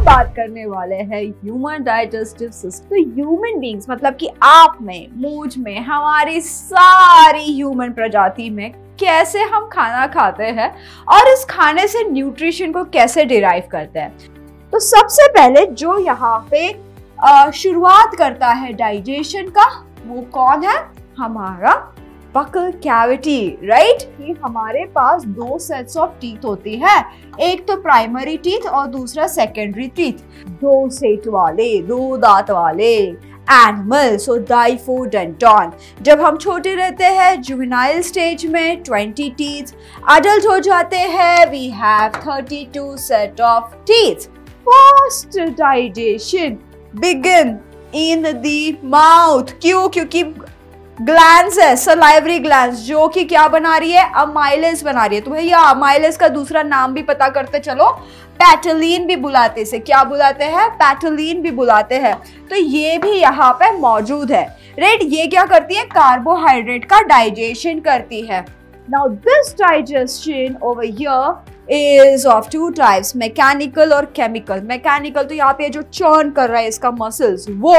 हम बात करने वाले हैं human digestive system human beings मतलब कि आप में मुझ में हमारी सारी ह्यूमन प्रजाति में कैसे हम खाना खाते हैं और इस खाने से न्यूट्रिशन को कैसे डिराइव करते हैं तो सबसे पहले जो यहाँ पे शुरुआत करता है डाइजेशन का वो कौन है हमारा बकल कैविटी राइट कि हमारे पास दो सेट्स ऑफ टीथ होती है एक तो प्राइमरी टीथ और दूसरा सेकेंडरी टीथ दो सेट वाले दो दांत वाले एनिमल सो डाइफोडेंटॉन जब हम छोटे रहते हैं जुविनाइल स्टेज में 20 टीथ अडल्ट हो जाते हैं we have 32 set of teeth first digestion begin in the mouth क्यों क्योंकि ग्लैंड है सलाइवरी ग्लैंड जो कि क्या बना रही है अमाइलेस बना रही है तो भैया अमाइलेस का दूसरा नाम भी पता करते चलो पैटलिन भी बुलाते से क्या बुलाते हैं पैटलिन भी बुलाते हैं तो ये भी यहाँ पे मौजूद है राइट ये क्या करती है कार्बोहाइड्रेट का डाइजेशन करती है now this digestion over is of two types mechanical और केमिकल मैकेनिकल तो यहाँ पे जो चर्न कर रहा है इसका मसल्स वो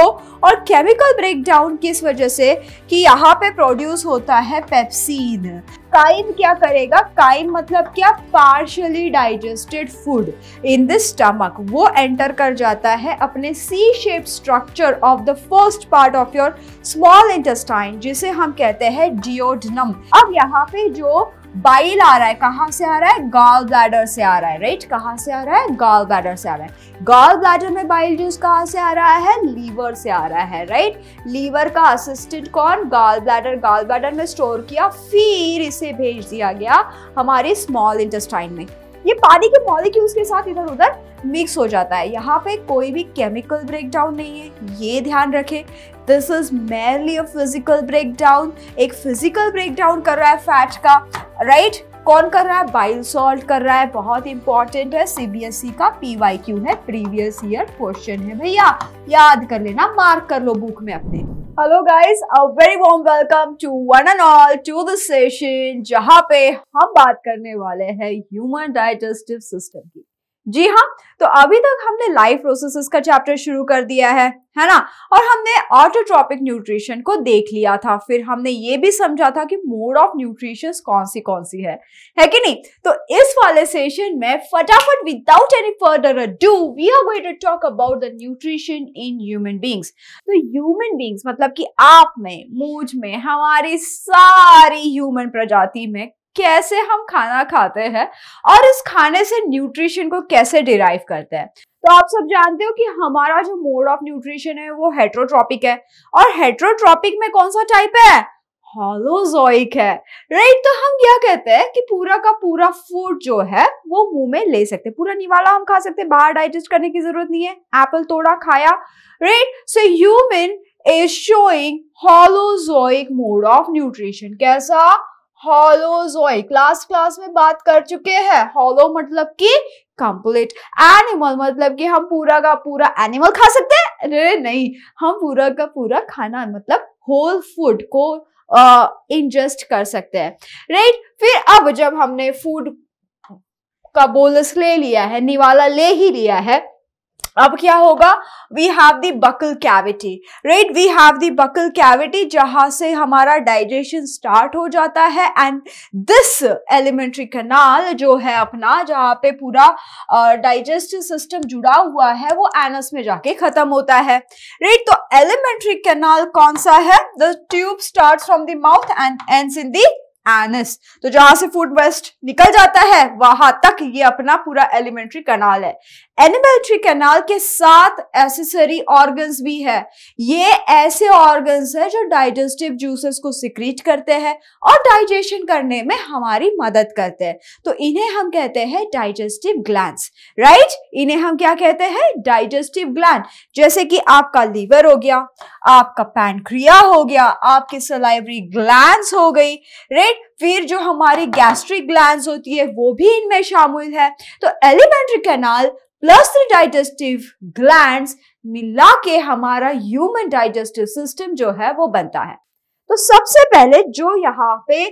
और केमिकल ब्रेक डाउन किस वजह से कि यहाँ पे प्रोड्यूस होता है पेप्सिन काइम क्या करेगा काइम मतलब क्या partially digested food in the stomach वो एंटर कर जाता है अपने C shape structure of the first part of your small intestine जिसे हम कहते हैं डिओडनम अब यहाँ पे जो बाइल आ रहा है कहाँ से आ रहा है गॉल ब्लैडर से आ रहा है राइट कहाँ से आ रहा है गॉल ब्लैडर से आ रहा है गॉल ब्लैडर में बाइल जूस कहाँ से आ रहा है लीवर से आ रहा है राइट लीवर का असिस्टेंट कौन गॉल ब्लैडर गॉल ब्लैडर में स्टोर किया फिर इसे भेज दिया गया हमारे स्मॉल इंटेस्टाइन में ये पानी के मॉलिक्यूल्स के साथ इधर उधर मिक्स हो जाता है यहाँ पे कोई भी केमिकल ब्रेकडाउन नहीं है ये ध्यान रखें this is mainly a physical breakdown एक फिजिकल ब्रेकडाउन कर रहा है फैट का राइट right? कौन कर रहा है बाइल सॉल्ट कर रहा है बहुत इंपॉर्टेंट है सीबीएसई e का पीवाईक्यू है प्रीवियस ईयर क्वेश्चन है भैया याद कर लेना मार्क कर लो बुक में अपने hello guys a very warm welcome to one and all to the session जहां पे हम बात करने वाले हैं ह्यूमन डाइजेस्टिव सिस्टम की जी हाँ तो अभी तक हमने लाइफ प्रोसेसेस का चैप्टर शुरू कर दिया है है ना और हमने ऑटोट्रॉपिक न्यूट्रिशन को देख लिया था फिर हमने ये भी समझा था कि मोड ऑफ न्यूट्रिशन कौन सी कौन सी है है कि नहीं तो इस वाले सेशन में फटाफट without any further do we are going to talk about the nutrition in human beings तो ह्यूमन बींग्स मतलब कि आप में मुझ में हमारी सारी ह्यूमन प्रजाति में कैसे हम खाना खाते हैं और इस खाने से न्यूट्रिशन को कैसे डिराइव करते हैं तो आप सब जानते हो कि हमारा जो मोड ऑफ न्यूट्रिशन है वो हेट्रोट्रॉपिक है और हेट्रोट्रॉपिक में कौन सा टाइप है हॉलोजोइक है राइट तो हम यह कहते हैं कि पूरा का पूरा फूड जो है वो मुंह में ले सकते हैं पूरा निवाला हम खा सकते हैं बाहर डाइजेस्ट करने की जरूरत नहीं है एप्पल तोड़ा खाया right so human is showing holozoic mode of nutrition कैसा हॉलोजोइक लास्ट क्लास में बात कर चुके हैं हॉलो मतलब कि कंप्लीट एनिमल मतलब कि हम पूरा का पूरा एनिमल खा सकते हैं अरे नहीं हम पूरा का पूरा खाना मतलब होल फूड को इंजस्ट कर सकते हैं राइट फिर अब जब हमने फूड का बोलस ले लिया है निवाला ले ही लिया है अब क्या होगा we have the buccal cavity right we have the buccal cavity जहां से हमारा डाइजेशन स्टार्ट हो जाता है एंड दिस एलिमेंट्री कनाल जो है अपना जहाँ पे पूरा डाइजेस्टिव uh, सिस्टम जुड़ा हुआ है वो एनस में जाके खत्म होता है राइट तो एलिमेंट्री कनाल कौन सा है the tube start from the mouth and and in the anus तो जहां से फूड वेस्ट निकल जाता है वहां तक ये अपना पूरा एलिमेंट्री कैनाल है एनिमेट्री कैनाल के साथ एसेसरी ऑर्गन्स भी है ये ऐसे ऑर्गन्स है जो डाइजेस्टिव जूसेस को सिक्रीट करते हैं और डाइजेशन करने में हमारी मदद करते हैं तो इन्हें हम कहते हैं डाइजेस्टिव ग्लैंड राइट इन्हें हम क्या कहते हैं डाइजेस्टिव ग्लैंड जैसे कि आपका लीवर हो गया आपका पैनक्रिया हो गया आपकी सलाइवरी ग्लैंड हो गई रेड राइट फिर जो हमारी गैस्ट्रिक ग्लैंड होती है वो भी इनमें शामिल है तो elementary canal plus digestive gland मिला के हमारा ह्यूमन डाइजेस्टिव सिस्टम जो है वो बनता है तो सबसे पहले जो यहाँ पे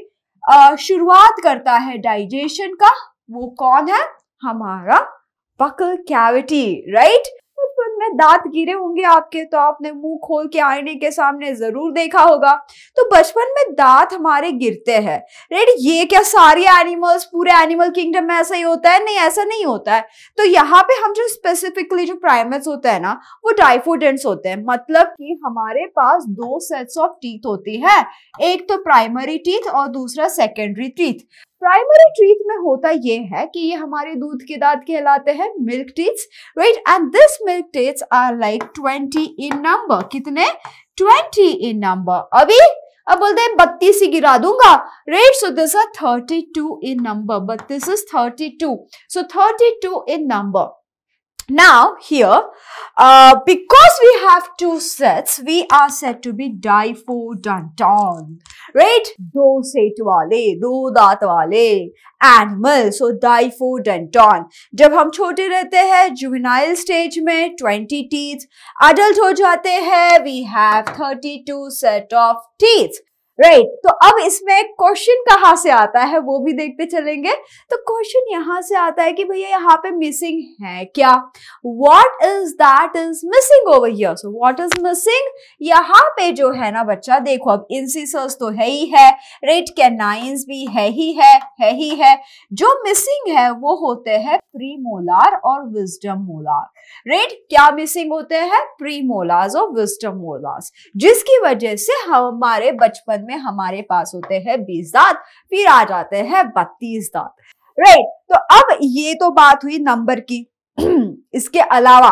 शुरुआत करता है डाइजेशन का वो कौन है हमारा बकल कैविटी राइट बचपन में दांत गिरे होंगे आपके तो आपने मुंह खोल के आईने के सामने जरूर देखा होगा तो बचपन में दांत हमारे गिरते हैं रेड ये क्या सारे एनिमल्स पूरे एनिमल किंगडम में ऐसा ही होता है नहीं ऐसा नहीं होता है तो यहाँ पे हम जो स्पेसिफिकली जो प्राइमेट्स होते हैं ना वो डाइफोडेंट्स होते हैं मतलब कि हमारे पास दो सेट्स ऑफ टीथ होती है एक तो प्राइमरी टीथ और दूसरा सेकेंडरी टीथ प्राइमरी ट्रीट में होता ये है कि ये हमारे दूध के दांत कहलाते हैं milk teeth right and this milk teeth are like twenty in number कितने ट्वेंटी इन नंबर अभी अब बोलते हैं बत्तीस ही गिरा दूंगा right so this are thirty two in number बत्तीस is thirty two so thirty two in number Now here, uh, because we have two sets, we are said to be diphodonton, right? Do say to wale, do daat wale, animal. So diphodonton. जब हम छोटे रहते हैं juvenile stage में 20 teeth, adult हो जाते हैं we have 32 set of teeth. Right right. तो अब इसमें क्वेश्चन कहाँ से आता है वो भी देखते चलेंगे तो क्वेश्चन यहाँ से आता है कि भैया यहाँ पे मिसिंग है क्या what is that is missing over here so what is missing यहाँ पे जो है ना बच्चा देखो अब इंसिसर्स तो है ही है रेट कैनाइंस भी है ही है है ही है जो मिसिंग है वो होते हैं प्री मोलार और विजडम मोलार रेट क्या मिसिंग होते हैं प्री मोलार्स और विजडम मोलार्स जिसकी वजह से हमारे बचपन में हमारे पास होते हैं बीस दांत फिर आ जाते हैं बत्तीस दांत राइट तो अब ये तो बात हुई नंबर की इसके अलावा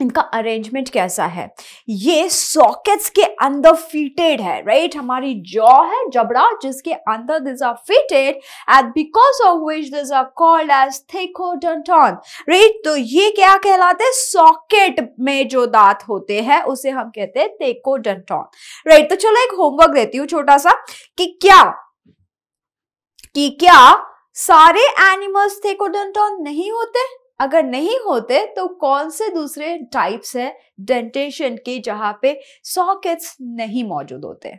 इनका अरेंजमेंट कैसा है ये सॉकेट्स के अंदर फिटेड है राइट right? हमारी जॉ है जबड़ा जिसके अंदर this are fitted and because of which this are called as thecodont right तो ये क्या कहलाते हैं सॉकेट में जो दांत होते हैं उसे हम कहते हैं थेकोडोंटॉन राइट right? तो चलो एक होमवर्क देती हूँ छोटा सा कि क्या कि क्या सारे एनिमल्स थेकोडोंटॉन नहीं होते अगर नहीं होते तो कौन से दूसरे टाइप्स हैं डेंटेशन के जहां पे सॉकेट्स नहीं मौजूद होते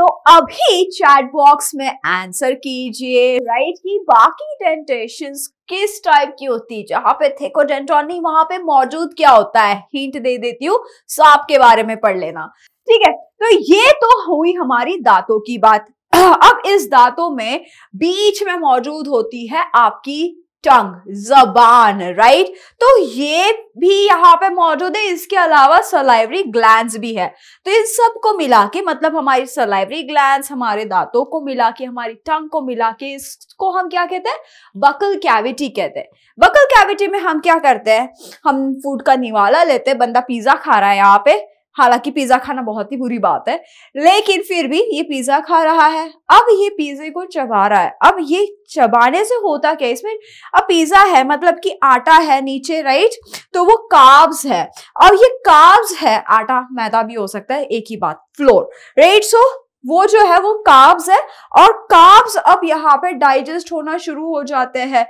तो अभी चैट बॉक्स में आंसर कीजिए राइट की बाकी डेंटेशन किस टाइप की होती है जहां पे थेकोडेंटॉन डेंटोनी वहां पे मौजूद क्या होता है हिंट दे देती हूँ सांप के बारे में पढ़ लेना ठीक है तो ये तो हुई हमारी दांतों की बात अब इस दांतों में बीच में मौजूद होती है आपकी टंग जबान राइट तो ये भी यहाँ पे मौजूद है इसके अलावा सलाइवरी ग्लैंड भी है तो इन सब को मिला के मतलब हमारी सलाइवरी ग्लैंड हमारे दांतों को मिला के हमारी टंग को मिला के इसको हम क्या कहते हैं बकल कैविटी कहते हैं बकल कैविटी में हम क्या करते हैं हम फूड का निवाला लेते हैं बंदा पिज्जा खा रहा है यहाँ पे हालांकि पिज्जा खाना बहुत ही बुरी बात है लेकिन फिर भी ये पिज्जा खा रहा है अब ये पिज्जे को चबा रहा है अब ये चबाने से होता क्या इसमें अब पिज्जा है मतलब कि आटा है नीचे राइट तो वो काब्स है और ये काब्स है आटा मैदा भी हो सकता है एक ही बात फ्लोर राइट सो वो जो है वो काब्स है और काब्स अब यहाँ पे डाइजेस्ट होना शुरू हो जाते हैं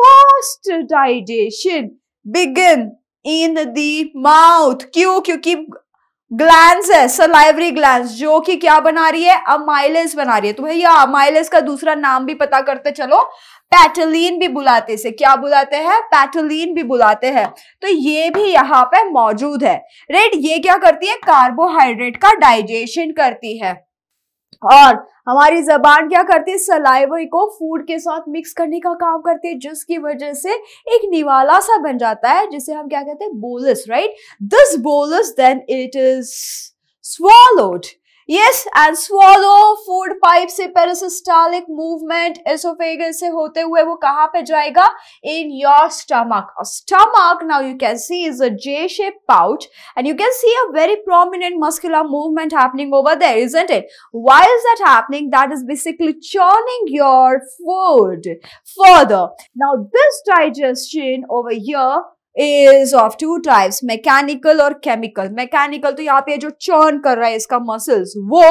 first digestion begin in the mouth क्यों क्योंकि ग्लैंड है सलाइवरी ग्लैंड जो कि क्या बना रही है अमाइलेस बना रही है तो भैया अमाइलेस का दूसरा नाम भी पता करते चलो पैटलिन भी बुलाते से क्या बुलाते हैं पैटलिन भी बुलाते हैं तो ये भी यहाँ पे मौजूद है राइट ये क्या करती है कार्बोहाइड्रेट का डाइजेशन करती है और हमारी जबान क्या करती है सलाइवे को फूड के साथ मिक्स करने का काम करती है जिसकी वजह से एक निवाला सा बन जाता है जिसे हम क्या कहते हैं bolus right this bolus then it is swallowed yes and swallow food pipe से पेरिसिस्टालिक मूवमेंट एसोफेगस से होते हुए वो कहां पे जाएगा in your stomach stomach now you can see is a J shape pouch and you can see a very prominent muscular movement happening over there isn't it why is that happening that is basically churning your food further now this digestion over here is of two types mechanical और chemical mechanical तो यहाँ पे जो churn कर रहा है इसका muscles वो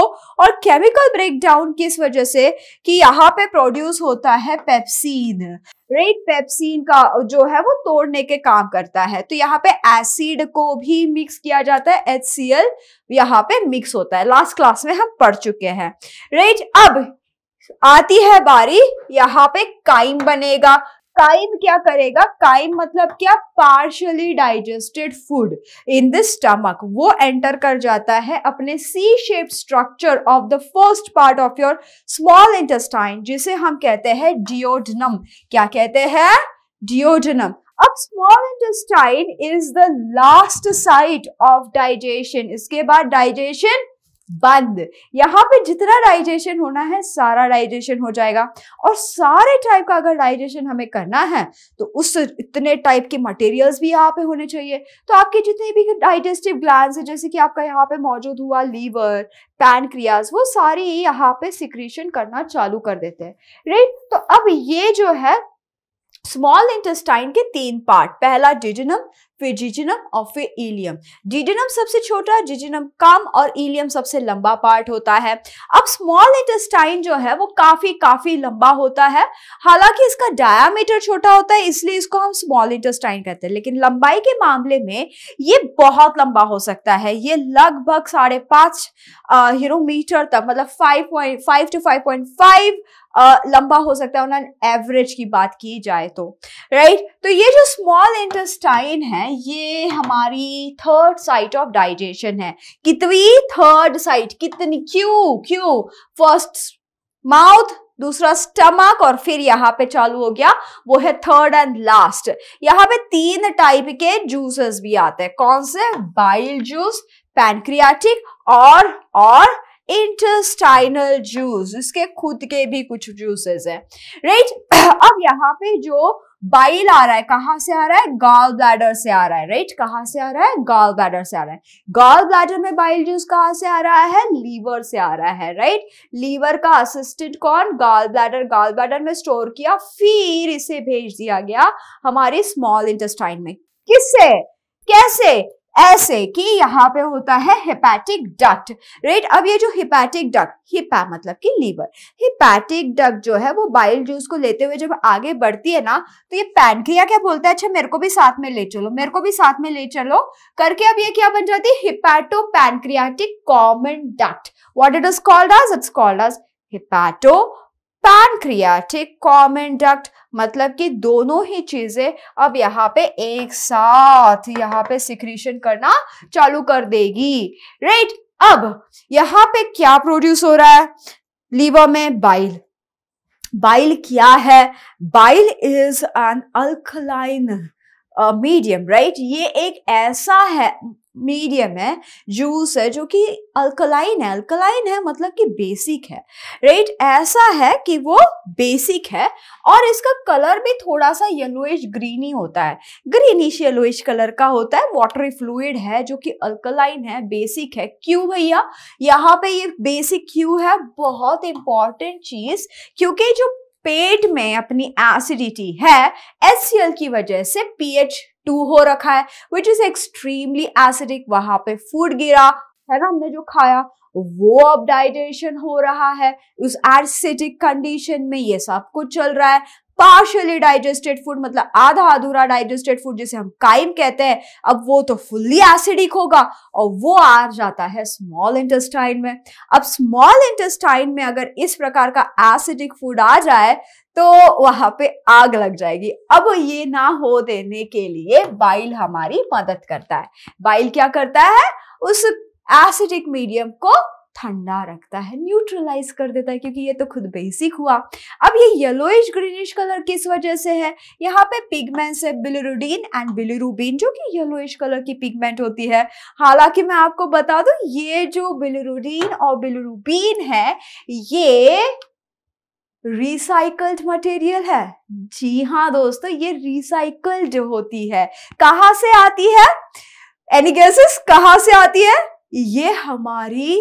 और केमिकल ब्रेकडाउन किस वजह से कि यहाँ पे प्रोड्यूस होता है पेप्सिन रेड पेप्सिन का जो है वो तोड़ने के काम करता है तो यहाँ पे एसिड को भी मिक्स किया जाता है एच सी एल यहाँ पे मिक्स होता है लास्ट क्लास में हम पढ़ चुके हैं रेड अब आती है बारी यहाँ पे काइम बनेगा काइम क्या करेगा काइम मतलब क्या partially digested food in the stomach वो एंटर कर जाता है अपने C shape structure of the first part of your small intestine जिसे हम कहते हैं डिओडनम क्या कहते हैं डिओडनम अब small intestine is the last site of digestion इसके बाद डाइजेशन बंद यहाँ पे जितना डाइजेशन होना है सारा डाइजेशन हो जाएगा और सारे टाइप का अगर डाइजेशन हमें करना है तो उस इतने टाइप के मटेरियल्स भी यहाँ पे होने चाहिए तो आपके जितने भी डाइजेस्टिव ग्लैंड है जैसे कि आपका यहाँ पे मौजूद हुआ लीवर पैनक्रियाज वो सारी यहाँ पे सिक्रीशन करना चालू कर देते हैं राइट तो अब ये जो है स्मॉल इंटेस्टाइन के तीन पार्ट पहला डिजिनम फिर जिजिनम और फिर ईलियम डिजिनम सबसे छोटा जिजिनम कम और ईलियम सबसे लंबा पार्ट होता है अब स्मॉल इंटेस्टाइन जो है वो काफी काफी लंबा होता है हालांकि इसका डायामीटर छोटा होता है इसलिए इसको हम स्मॉल इंटेस्टाइन कहते हैं लेकिन लंबाई के मामले में ये बहुत लंबा हो सकता है ये लगभग साढ़े पांच हीरोमीटर तक मतलब five point five to five point five लंबा हो सकता है एवरेज की बात की जाए तो राइट right? तो ये जो स्मॉल इंटेस्टाइन है है ये हमारी थर्ड साइट ऑफ डाइजेशन है कितनी थर्ड साइट कितनी क्यों क्यों फर्स्ट माउथ दूसरा स्टमक और फिर यहाँ पे चालू हो गया वो है थर्ड एंड लास्ट यहाँ पे तीन टाइप के जूसेस भी आते हैं कौन से बाइल जूस पैनक्रियाटिक और और इंटरस्टाइनल जूस इसके खुद के भी कुछ जूसेस हैं राइट अब यहाँ पे जो बाइल आ रहा है कहां से आ रहा है गाल ब्लैडर से आ रहा है राइट कहां से आ रहा है गाल ब्लैडर से आ रहा है गाल ब्लैडर में बाइल जूस कहां से आ रहा है लीवर से आ रहा है राइट लीवर का असिस्टेंट कौन गाल ब्लैडर गाल ब्लैडर में स्टोर किया फिर इसे भेज दिया गया हमारे स्मॉल इंटेस्टाइन में किससे कैसे ऐसे कि यहाँ पे होता है हिपैटिक डक्ट राइट अब ये जो हिपैटिक डक्ट हिपा मतलब कि लीवर हिपैटिक डक्ट जो है वो बाइल जूस को लेते हुए जब आगे बढ़ती है ना तो ये पैनक्रिया क्या बोलता है अच्छा मेरे को भी साथ में ले चलो मेरे को भी साथ में ले चलो करके अब ये क्या बन जाती है hepato pancreatic common duct what it is called it's called as hepato pancreatic common duct मतलब कि दोनों ही चीजें अब यहाँ पे एक साथ यहाँ पे सिक्रीशन करना चालू कर देगी राइट अब यहाँ पे क्या प्रोड्यूस हो रहा है लीवर में बाइल बाइल क्या है bile is an alkaline medium right ये एक ऐसा है मीडियम है जूस है जो कि अल्कलाइन है अल्कलाइन है मतलब कि बेसिक है राइट ऐसा है कि वो बेसिक है और इसका कलर भी थोड़ा सा येलोइश ग्रीनी होता है ग्रीनिश येलोइश कलर का होता है वाटरी फ्लूड है जो कि अल्कलाइन है बेसिक है क्यों भैया यहाँ पे ये बेसिक क्यों है बहुत इंपॉर्टेंट चीज क्योंकि जो पेट में अपनी एसिडिटी है एस की वजह से पीएच टू हो रखा है विच इज एक्सट्रीमली एसिडिक वहां पे फूड गिरा है ना हमने जो खाया वो अब डाइजेशन हो रहा है उस एसिडिक कंडीशन में ये सब कुछ चल रहा है पार्शली डाइजेस्टेड फूड मतलब आधा अधूरा डाइजेस्टेड फूड जिसे हम काइम कहते हैं अब वो तो फुल्ली एसिडिक होगा और वो आ जाता है स्मॉल इंटेस्टाइन में अब स्मॉल इंटेस्टाइन में अगर इस प्रकार का एसिडिक फूड आ जाए तो वहां पे आग लग जाएगी अब ये ना हो देने के लिए बाइल हमारी मदद करता है बाइल क्या करता है उस एसिडिक मीडियम को ठंडा रखता है न्यूट्रलाइज कर देता है क्योंकि ये तो खुद बेसिक हुआ अब ये येलोइश ग्रीनिश कलर किस वजह से है यहाँ पे पिगमेंट्स है बिलरुडीन एंड बिलिरुबिन जो कि येलोइश कलर की पिगमेंट होती है हालांकि मैं आपको बता दू ये जो बिलरुडीन और बिलिरुबिन है ये रिसाइकल्ड मटेरियल है जी हाँ दोस्तों ये रिसाइकल्ड होती है कहाँ से आती है एनिगेसिस कहाँ से आती है ये हमारी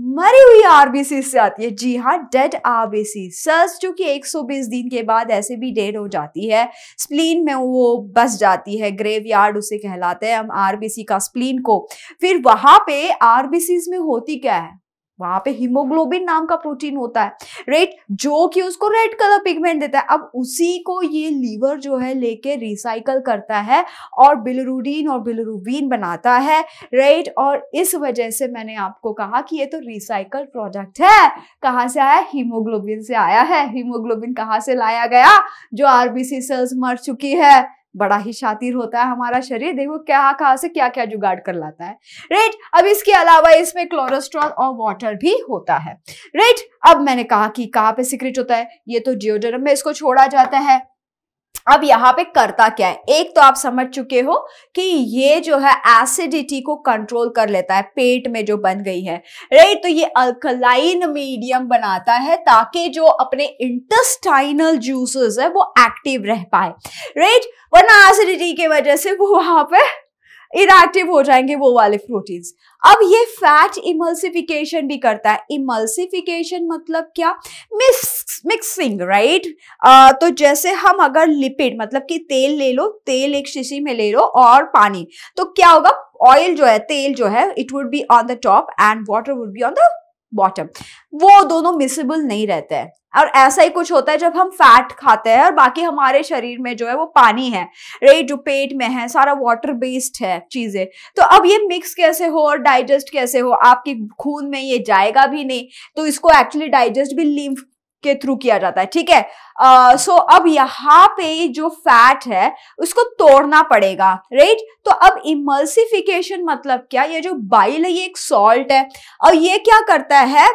मरी हुई आरबीसी से आती है जी हाँ डेड आरबीसी सर्स जो कि 120 दिन के बाद ऐसे भी डेड हो जाती है स्प्लीन में वो बस जाती है ग्रेव यार्ड उसे कहलाते हैं हम आरबीसी का स्प्लीन को फिर वहां पे आरबीसी में होती क्या है वहां पे हीमोग्लोबिन नाम का प्रोटीन होता है राइट जो कि उसको रेड कलर पिगमेंट देता है अब उसी को ये लीवर जो है लेके रिसाइकल करता है और बिलरूडीन और बिलरूबीन बनाता है राइट और इस वजह से मैंने आपको कहा कि ये तो रिसाइकल प्रोडक्ट है कहाँ से आया हीमोग्लोबिन से आया है हीमोग्लोबिन कहाँ से लाया गया जो आरबीसी सेल्स मर चुकी है बड़ा ही शातिर होता है हमारा शरीर देखो क्या कहाँ से क्या क्या जुगाड़ कर लाता है राइट अब इसके अलावा इसमें क्लोरेस्ट्रॉल और वाटर भी होता है राइट अब मैंने कहा कि कहाँ पे सिक्रेट होता है ये तो डिओडोरेंट में इसको छोड़ा जाता है अब यहाँ पे करता क्या है एक तो आप समझ चुके हो कि ये जो है एसिडिटी को कंट्रोल कर लेता है पेट में जो बन गई है राइट तो ये अल्कलाइन मीडियम बनाता है ताकि जो अपने इंटेस्टाइनल जूसेस है वो एक्टिव रह पाए राइट वरना एसिडिटी की वजह से वो वहां पे इनएक्टिव हो जाएंगे वो वाले प्रोटीन्स अब ये फैट इमल्सिफिकेशन भी करता है इमल्सिफिकेशन मतलब क्या मिक्स मिक्सिंग राइट तो जैसे हम अगर लिपिड मतलब कि तेल ले लो तेल एक शीशी में ले लो और पानी तो क्या होगा ऑयल जो है तेल जो है it would be on the top and water would be on the bottom वो दोनों मिसेबल नहीं रहते हैं और ऐसा ही कुछ होता है जब हम फैट खाते हैं और बाकी हमारे शरीर में जो है वो पानी है राइट जो पेट में है सारा वाटर बेस्ड है चीज़ें तो अब ये मिक्स कैसे हो और डाइजेस्ट कैसे हो आपके खून में ये जाएगा भी नहीं तो इसको एक्चुअली डाइजेस्ट भी लिम्फ के थ्रू किया जाता है ठीक है सो uh, so अब यहाँ पे जो फैट है उसको तोड़ना पड़ेगा राइट तो अब इमल्सिफिकेशन मतलब क्या ये जो बाइल है ये एक सॉल्ट है और ये क्या करता है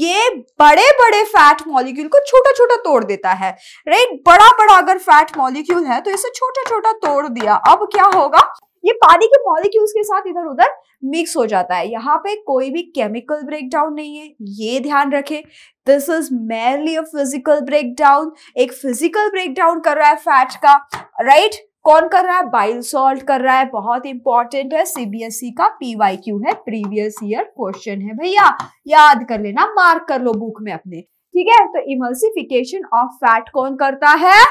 ये बड़े बड़े फैट मॉलिक्यूल को छोटा छोटा तोड़ देता है राइट बड़ा बड़ा अगर फैट मॉलिक्यूल है तो इसे छोटा छोटा तोड़ दिया अब क्या होगा ये पानी के मॉलिक्यूल्स के साथ इधर उधर मिक्स हो जाता है यहाँ पे कोई भी केमिकल ब्रेकडाउन नहीं है ये ध्यान रखें this is mainly a physical breakdown एक फिजिकल ब्रेकडाउन कर रहा है फैट का राइट right? कौन कर रहा है बाइल सॉल्ट कर रहा है बहुत इंपॉर्टेंट है सीबीएसई e का पीवाईक्यू है प्रीवियस ईयर क्वेश्चन है भैया याद कर लेना मार्क कर लो बुक में अपने ठीक है तो इमल्सिफिकेशन ऑफ फैट कौन करता है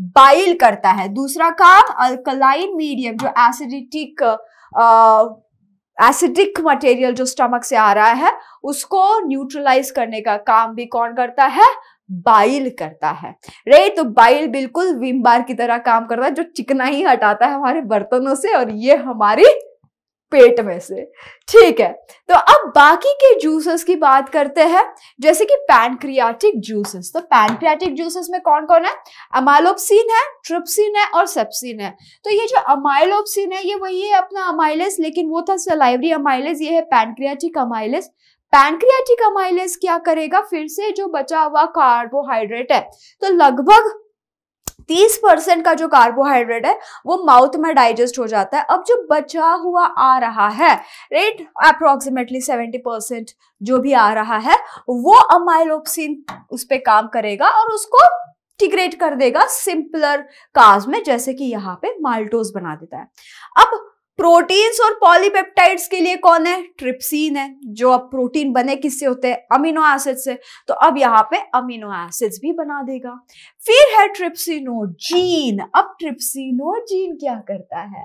बाइल करता है दूसरा काम अल्कलाइन मीडियम जो एसिडिटिक एसिडिक मटेरियल जो स्टमक से आ रहा है उसको न्यूट्रलाइज करने का काम भी कौन करता है बाइल करता है रे तो बाइल बिल्कुल विम बार की तरह काम करता है जो चिकना ही हटाता है हमारे बर्तनों से और ये हमारी पेट में से ठीक है तो अब बाकी के जूसेस की बात करते हैं जैसे कि पैनक्रियाटिक जूसेस तो पैनक्रियाटिक जूसेस में कौन कौन है अमाइलोपसिन है ट्रिप्सिन है और सेप्सिन है तो ये जो अमाइलोपसिन है ये वही है अपना अमाइलेस लेकिन वो था सलाइवरी अमाइलेस ये है पैनक्रियाटिक अमाइलेस पैनक्रियाटिक अमाइलेस क्या करेगा फिर से जो बचा हुआ कार्बोहाइड्रेट है तो लगभग 30 परसेंट का जो कार्बोहाइड्रेट है वो माउथ में डाइजेस्ट हो जाता है अब जो बचा हुआ आ रहा है राइट अप्रोक्सीमेटली सेवेंटी परसेंट जो भी आ रहा है वो अमाइलोपसिन उस पर काम करेगा और उसको टिग्रेट कर देगा सिंपलर काज में जैसे कि यहाँ पे माल्टोज बना देता है अब प्रोटीन्स और पॉलीपेप्टाइड्स के लिए कौन है ट्रिप्सिन है जो अब प्रोटीन बने किससे होते हैं अमीनो एसिड से तो अब यहाँ पे अमीनो एसिड्स भी बना देगा फिर है ट्रिप्सिनोजीन अब ट्रिप्सिनोजीन क्या करता है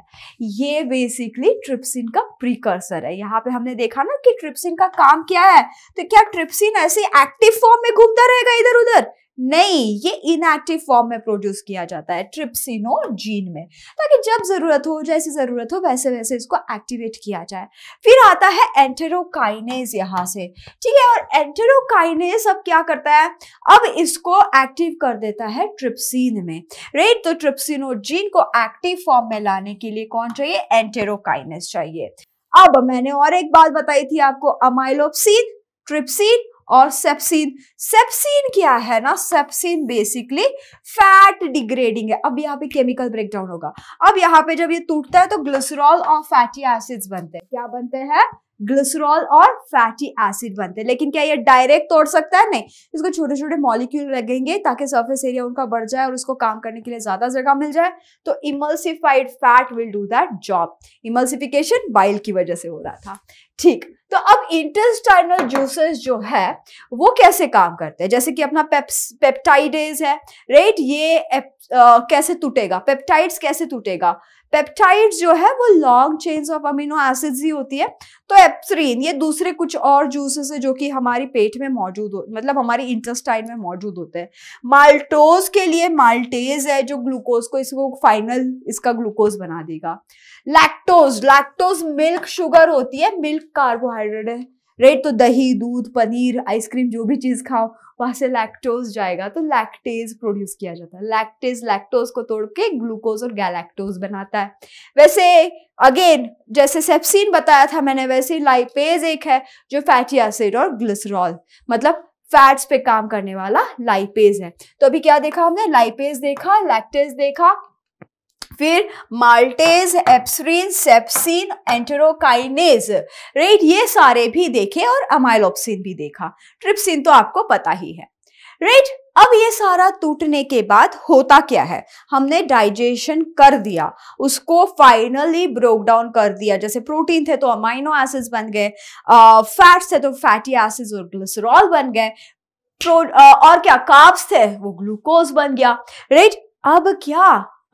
ये बेसिकली ट्रिप्सिन का प्रीकर्सर है यहाँ पे हमने देखा ना कि ट्रिप्सिन का काम क्या है तो क्या ट्रिप्सिन ऐसे एक्टिव फॉर्म में घूमता रहेगा इधर उधर नहीं ये इनएक्टिव फॉर्म में प्रोड्यूस किया जाता है ट्रिप्सिनो जीन में ताकि जब जरूरत हो जैसे जरूरत हो वैसे वैसे इसको एक्टिवेट किया जाए फिर आता है एंटेरोकाइनेज यहाँ से ठीक है और एंटेरोकाइनेज अब क्या करता है अब इसको एक्टिव कर देता है ट्रिप्सिन में राइट तो ट्रिप्सिनो जीन को एक्टिव फॉर्म में लाने के लिए कौन चाहिए एंटेरोकाइनेज चाहिए अब मैंने और एक बात बताई थी आपको अमाइलोपसिन ट्रिप्सिन और सेप्सिन सेप्सिन क्या है ना सेप्सिन बेसिकली फैट डिग्रेडिंग है अब यहाँ पे केमिकल ब्रेकडाउन होगा अब यहाँ पे जब ये टूटता है तो ग्लिसरॉल और फैटी एसिड्स बनते हैं क्या बनते हैं ग्लिसरॉल और फैटी एसिड बनते हैं लेकिन क्या ये डायरेक्ट तोड़ सकता है नहीं इसको छोटे छोटे मॉलिक्यूल लगेंगे ताकि सरफेस एरिया उनका बढ़ जाए और उसको काम करने के लिए ज्यादा जगह मिल जाए तो emulsified fat will do that job emulsification bile की वजह से हो रहा था ठीक तो अब इंटेस्टाइनल जूसेस जो है वो कैसे काम करते हैं जैसे कि अपना पेप्स पेप्टाइडेज है राइट ये एप, आ, कैसे टूटेगा पेप्टाइड्स कैसे टूटेगा पेप्टाइड्स जो है वो long chains of amino acids ही होती है तो एप्सरीन ये दूसरे कुछ और जूसेस है जो कि हमारी पेट में मौजूद हो मतलब हमारी इंटेस्टाइन में मौजूद होते हैं माल्टोज के लिए माल्टेज है जो ग्लूकोज को इसको फाइनल इसका ग्लूकोज बना देगा लैक्टोज लैक्टोज मिल्क शुगर होती है मिल्क कार्बोहाइड्रेट है राइट तो दही दूध पनीर आइसक्रीम जो भी चीज़ खाओ वहां से लैक्टोज जाएगा तो लैक्टेज प्रोड्यूस किया जाता है लैक्टेज लैक्टोज को तोड़ के ग्लूकोज और गैलेक्टोज बनाता है वैसे अगेन जैसे सेप्सिन बताया था मैंने वैसे लाइपेज एक है जो फैटी एसिड और ग्लिसरॉल मतलब फैट्स पे काम करने वाला लाइपेज है तो अभी क्या देखा हमने लाइपेज देखा लैक्टेज देखा फिर maltase erepsin pepsin enterokinase right ये सारे भी देखे और अमाइलोप्सिन भी देखा ट्रिप्सिन तो आपको पता ही है राइट अब ये सारा टूटने के बाद होता क्या है हमने डाइजेशन कर दिया उसको फाइनली ब्रोक डाउन कर दिया जैसे प्रोटीन थे तो अमाइनो एसिड्स बन गए फैट्स थे तो फैटी एसिड्स और ग्लिसरॉल बन गए और क्या कार्ब्स थे वो ग्लूकोज बन गया राइट अब क्या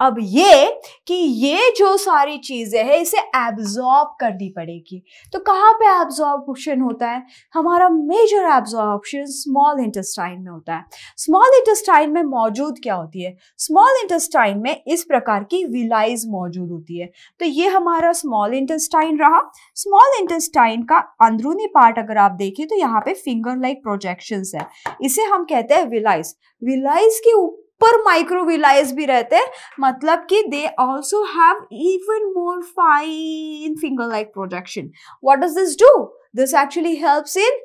अब ये कि ये जो सारी चीज़ें हैं इसे एब्जॉर्ब करनी पड़ेगी तो कहाँ पे एब्जॉर्बशन होता है हमारा मेजर एब्जॉर्बशन स्मॉल इंटेस्टाइन में होता है स्मॉल इंटेस्टाइन में मौजूद क्या होती है स्मॉल इंटेस्टाइन में इस प्रकार की विलाइज मौजूद होती है तो ये हमारा स्मॉल इंटेस्टाइन रहा स्मॉल इंटेस्टाइन का अंदरूनी पार्ट अगर आप देखें तो यहाँ पे फिंगर लाइक प्रोजेक्शन है इसे हम कहते हैं विलाइज विलाइज के ऊपर सुपर माइक्रोविलाइज भी रहते हैं मतलब कि they also have even more fine finger like projection what does this do this actually helps in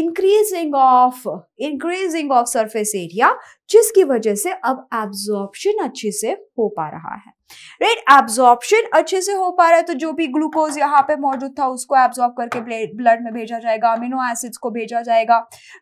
increasing of increasing of surface area जिसकी वजह से अब एब्जॉर्प्शन अच्छे से हो पा रहा है राइट एब्जॉर्प्शन अच्छे से हो पा रहा है तो जो भी ग्लूकोज यहाँ पे मौजूद था उसको एब्जॉर्ब करके ब्लड में भेजा जाएगा अमीनो एसिड्स को भेजा जाएगा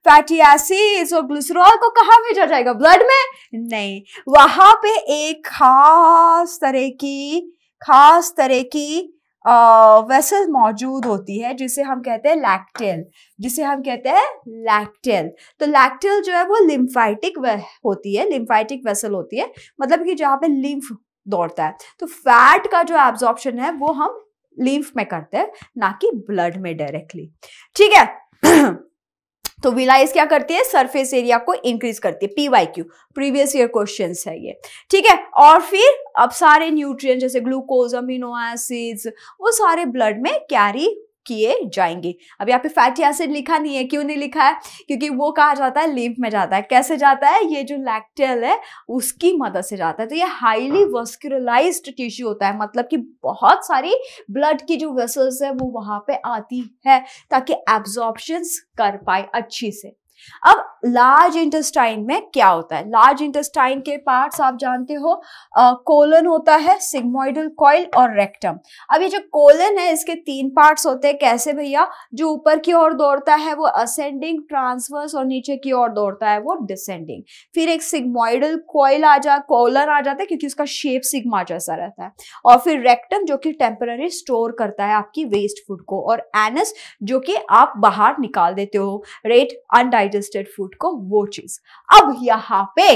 फैटी एसिड्स और ग्लिसरॉल को कहाँ भेजा जाएगा ब्लड में नहीं वहां पे एक खास तरह की खास तरह की वेसल मौजूद होती है जिसे हम कहते हैं लैक्टेल जिसे हम कहते हैं लैक्टेल तो लैक्टेल जो है वो लिम्फाइटिक होती है लिम्फाइटिक वेसल होती है मतलब कि जहाँ पे लिम्फ दौड़ता है तो फैट का जो एब्जॉर्प्शन है वो हम लिम्फ में करते हैं ना कि ब्लड में डायरेक्टली ठीक है तो विलाइज क्या करती है सरफेस एरिया को इंक्रीज करती है PYQ previous year question है ये ठीक है और फिर अब सारे न्यूट्रिएंट जैसे ग्लूकोज अमीनो एसिड्स वो सारे ब्लड में कैरी किए जाएंगे अब यहाँ पे फैटी एसिड लिखा नहीं है क्यों नहीं लिखा है क्योंकि वो कहा जाता है लिम्फ में जाता है कैसे जाता है ये जो लैक्टेल है उसकी मदद से जाता है तो ये हाईली वस्क्यूलाइज टिश्यू होता है मतलब कि बहुत सारी ब्लड की जो वेसल्स है वो वहाँ पे आती है ताकि एब्जॉर्बशंस कर पाए अच्छी से अब लार्ज इंटेस्टाइन में क्या होता है लार्ज इंटेस्टाइन के पार्ट्स आप जानते हो कोलन होता है सिग्मोइडल कॉइल और रेक्टम अब ये जो कोलन है इसके तीन पार्ट्स होते हैं कैसे भैया जो ऊपर की ओर दौड़ता है वो असेंडिंग ट्रांसवर्स और नीचे की ओर दौड़ता है वो डिसेंडिंग फिर एक सिग्मोइडल कॉइल आ जा कोलन आ जाता है क्योंकि उसका शेप सिग्मा जैसा रहता है और फिर रेक्टम जो कि टेम्पररी स्टोर करता है आपकी वेस्ट फूड को और एनस जो कि आप बाहर निकाल देते हो रेट अनडाइजेस्ट डाइजेस्टेड फूड को वो चीज अब यहाँ पे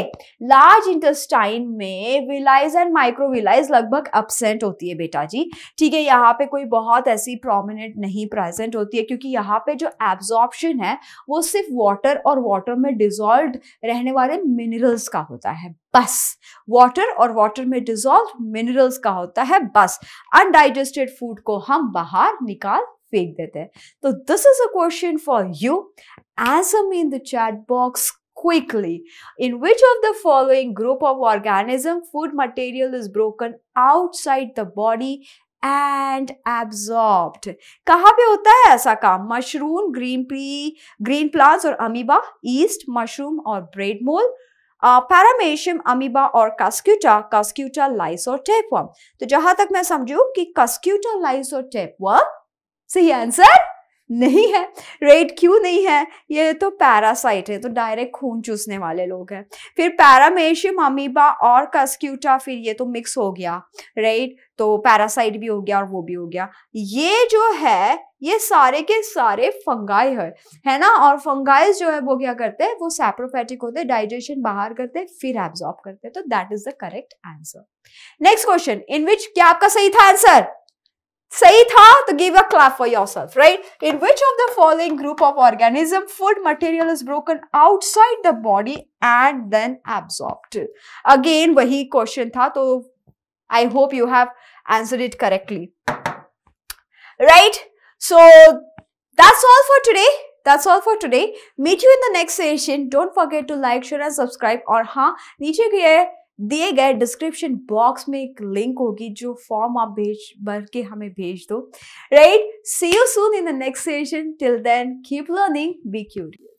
लार्ज इंटेस्टाइन में विलाइज एंड माइक्रोविलाइज लगभग एबसेंट होती है बेटा जी ठीक है यहाँ पे कोई बहुत ऐसी प्रोमिनेंट नहीं प्रेजेंट होती है क्योंकि यहाँ पे जो एब्जॉर्प्शन है वो सिर्फ वाटर और वाटर में डिजोल्व रहने वाले मिनरल्स का होता है बस वाटर और वाटर में डिजोल्व मिनरल्स का होता है बस अनडाइजेस्टेड फूड को हम बाहर निकाल फेंक देते हैं तो this is a question for you as a mean the chat box quickly. In which of the following group of organism food material is broken outside the body and absorbed कहाँ पे होता है ऐसा काम mushroom green pea green plants और amoeba yeast mushroom और bread mould paramecium amoeba और cuscuta cuscuta lice और टेपवर्म तो जहां तक मैं समझू कि कस्क्यूटा लाइस और टेपवर्म सही आंसर नहीं है रेट क्यों नहीं है ये तो पैरासाइट है तो डायरेक्ट खून चूसने वाले लोग हैं फिर पैरामेशियम अमीबा और कस्क्यूटा फिर ये तो मिक्स हो गया रेट तो पैरासाइट भी हो गया और वो भी हो गया ये जो है ये सारे के सारे फंगाई है है ना और फंगाइज जो है वो क्या करते हैं वो सैप्रोफेटिक होते डाइजेशन बाहर करते फिर एब्जॉर्ब करते तो that is the correct answer next question in which क्या आपका सही था आंसर सही था तो give a clap for yourself right in which of the following group of organism food material is broken outside the body and then absorbed again वही question था तो I hope you have answer it correctly right so that's all for today That's all for today. Meet you in the next session. Don't forget to like, share and subscribe. और हाँ niche गए दिए गए description box में एक link होगी जो form आप भेज भर के हमें भेज दो right see you soon in the next session till then keep learning be curious